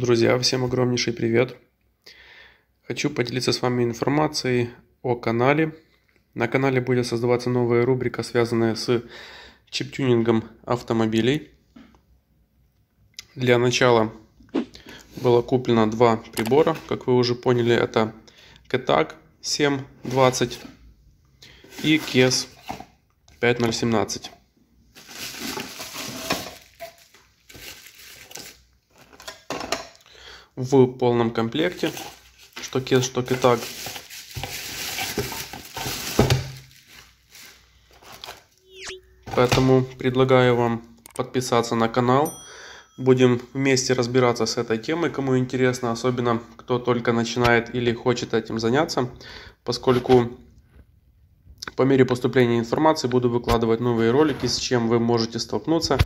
Друзья, всем огромнейший привет! Хочу поделиться с вами информацией о канале. На канале будет создаваться новая рубрика, связанная с чиптюнингом автомобилей. Для начала было куплено два прибора. Как вы уже поняли, это КТАК 720 и KES 5017. в полном комплекте. Что кет, что так, Поэтому предлагаю вам подписаться на канал. Будем вместе разбираться с этой темой, кому интересно, особенно кто только начинает или хочет этим заняться, поскольку по мере поступления информации буду выкладывать новые ролики, с чем вы можете столкнуться,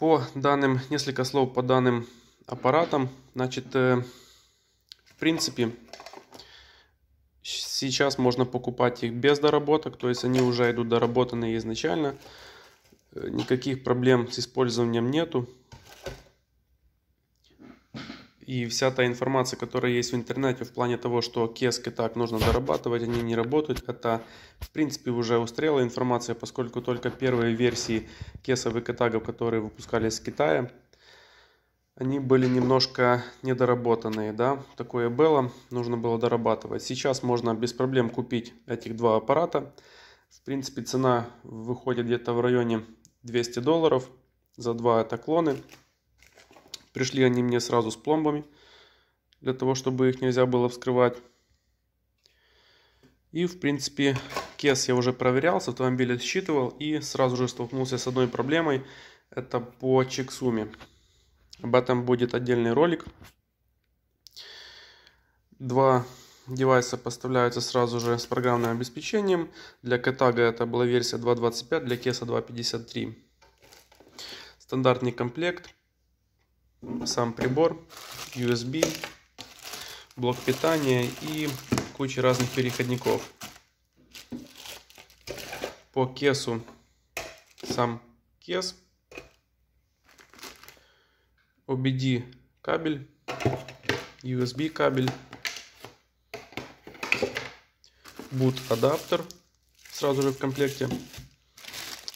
по данным, несколько слов по данным аппаратам. Значит, э, в принципе, сейчас можно покупать их без доработок, то есть они уже идут доработанные изначально. Э, никаких проблем с использованием нету и вся та информация, которая есть в интернете в плане того, что кеск и так нужно дорабатывать, они не работают, это в принципе уже устарела информация, поскольку только первые версии кесов и катагов, которые выпускались из Китая, они были немножко недоработанные, да, такое было, нужно было дорабатывать. Сейчас можно без проблем купить этих два аппарата. В принципе, цена выходит где-то в районе 200 долларов за два это клоны. Пришли они мне сразу с пломбами, для того, чтобы их нельзя было вскрывать. И, в принципе, кес я уже проверял, с автомобиля считывал и сразу же столкнулся с одной проблемой. Это по чексуме. Об этом будет отдельный ролик. Два девайса поставляются сразу же с программным обеспечением. Для Катага это была версия 2.25, для Кеса 2.53. Стандартный комплект сам прибор, USB, блок питания и куча разных переходников. По кесу сам кес, OBD кабель, USB кабель, boot адаптер сразу же в комплекте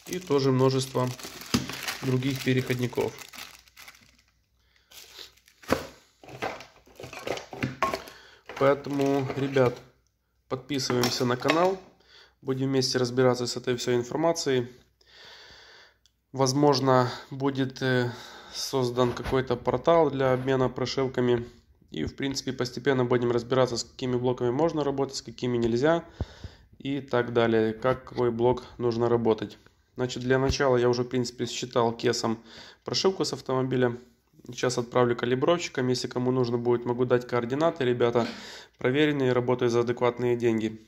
и тоже множество других переходников. Поэтому, ребят, подписываемся на канал. Будем вместе разбираться с этой всей информацией. Возможно, будет э, создан какой-то портал для обмена прошивками. И, в принципе, постепенно будем разбираться, с какими блоками можно работать, с какими нельзя и так далее. Как какой блок нужно работать. Значит, для начала я уже, в принципе, считал кесом прошивку с автомобиля. Сейчас отправлю калибровщикам, если кому нужно будет, могу дать координаты, ребята, проверенные, работаю за адекватные деньги.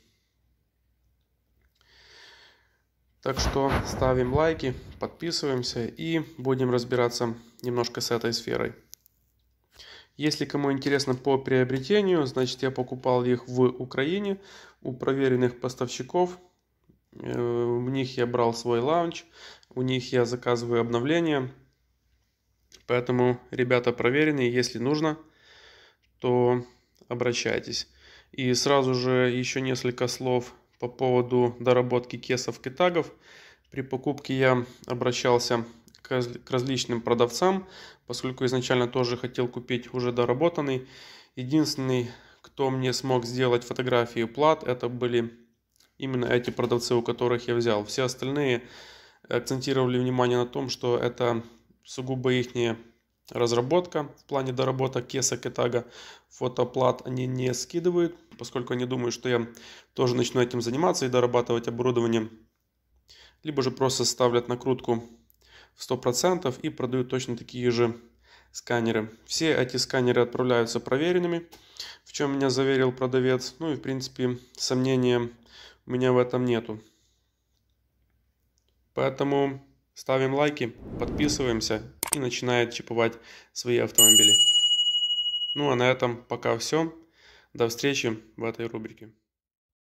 Так что ставим лайки, подписываемся и будем разбираться немножко с этой сферой. Если кому интересно по приобретению, значит я покупал их в Украине у проверенных поставщиков. у э, них я брал свой лаунч, у них я заказываю обновления. Поэтому ребята проверенные, если нужно, то обращайтесь. И сразу же еще несколько слов по поводу доработки кесов и тагов. При покупке я обращался к различным продавцам, поскольку изначально тоже хотел купить уже доработанный. Единственный, кто мне смог сделать фотографии плат, это были именно эти продавцы, у которых я взял. Все остальные акцентировали внимание на том, что это сугубо их разработка в плане доработок кесок Кеса Кетага. Фотоплат они не скидывают, поскольку они думают, что я тоже начну этим заниматься и дорабатывать оборудование. Либо же просто ставлят накрутку в 100% и продают точно такие же сканеры. Все эти сканеры отправляются проверенными, в чем меня заверил продавец. Ну и в принципе сомнения у меня в этом нету. Поэтому Ставим лайки, подписываемся и начинает чиповать свои автомобили. Ну а на этом пока все. До встречи в этой рубрике.